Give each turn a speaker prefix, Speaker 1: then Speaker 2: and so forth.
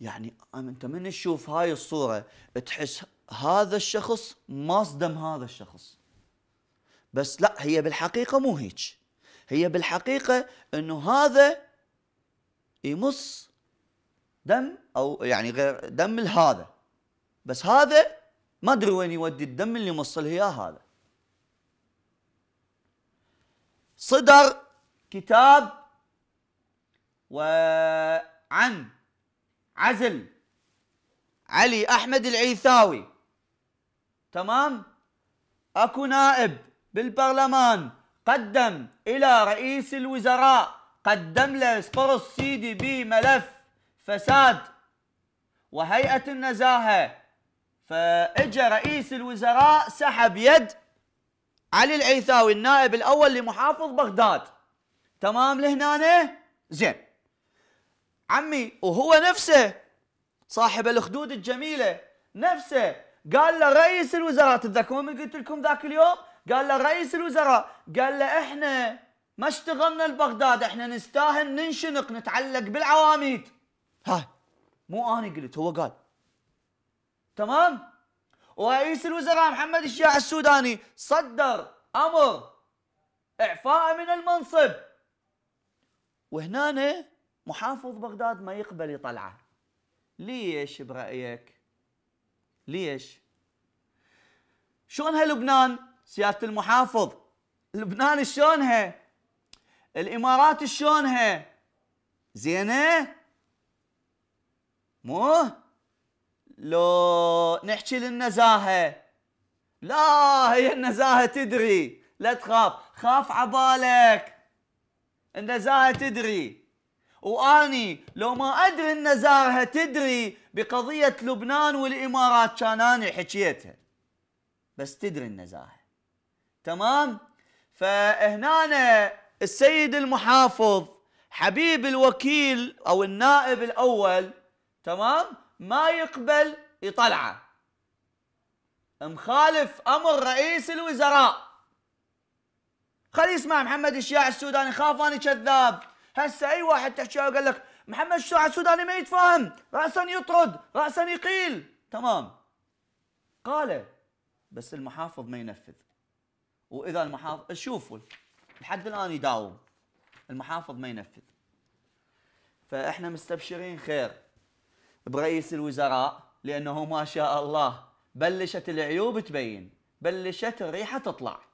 Speaker 1: يعني انت من تشوف هاي الصوره تحس هذا الشخص ما صدم هذا الشخص بس لا هي بالحقيقه مو هيك هي بالحقيقه انه هذا يمص دم او يعني غير دم لهذا بس هذا ما ادري وين يودي الدم اللي يمص له اياه هذا صدر كتاب وعن عزل علي احمد العيثاوي تمام اكو نائب بالبرلمان قدم الى رئيس الوزراء قدم له سبرس سيدي بملف فساد وهيئه النزاهه فاجا رئيس الوزراء سحب يد علي العيثاوي النائب الاول لمحافظ بغداد تمام لهنا زين عمي وهو نفسه صاحب الخدود الجميله نفسه قال له رئيس الوزراء تذكرون من قلت لكم ذاك اليوم؟ قال له رئيس الوزراء قال له احنا ما اشتغلنا البغداد احنا نستاهل ننشنق نتعلق بالعواميد ها مو انا قلت هو قال تمام ورئيس الوزراء محمد الشيع السوداني صدر امر اعفاء من المنصب وهنا محافظ بغداد ما يقبل يطلعه ليش برأيك ليش شلونها لبنان سيادة المحافظ لبنان شلونها الإمارات شلونها زينة مو لو نحكي للنزاهة لا هي النزاهة تدري لا تخاف خاف عبالك النزاهة تدري واني لو ما ادري ان زارها تدري بقضيه لبنان والامارات كان اني حكيتها بس تدري ان زارها تمام فهنا السيد المحافظ حبيب الوكيل او النائب الاول تمام ما يقبل يطلعه مخالف امر رئيس الوزراء خلي يسمع محمد الشياع السوداني خاف اني كذاب هسه اي واحد تحكي قال لك محمد الشرع السوداني ما يتفاهم راسا يطرد راسا يقيل تمام قال بس المحافظ ما ينفذ واذا المحافظ شوفوا لحد الان يداوم المحافظ ما ينفذ فاحنا مستبشرين خير برئيس الوزراء لانه ما شاء الله بلشت العيوب تبين بلشت الريحه تطلع